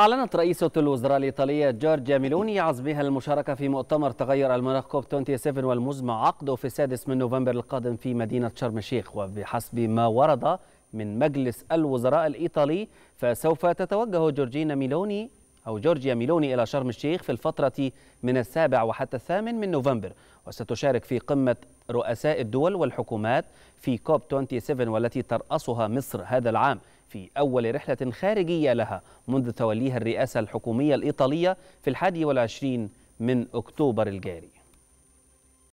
أعلنت رئيسة الوزراء الإيطالية جورجيا ميلوني عزمها المشاركة في مؤتمر تغير المناخ كوب 27 والمزمع عقده في السادس من نوفمبر القادم في مدينة شرم الشيخ وبحسب ما ورد من مجلس الوزراء الإيطالي فسوف تتوجه جورجينا ميلوني أو جورجيا ميلوني إلى شرم الشيخ في الفترة من السابع وحتى الثامن من نوفمبر وستشارك في قمة رؤساء الدول والحكومات في كوب 27 والتي ترأسها مصر هذا العام في أول رحلة خارجية لها منذ توليها الرئاسة الحكومية الإيطالية في الحادي والعشرين من أكتوبر الجاري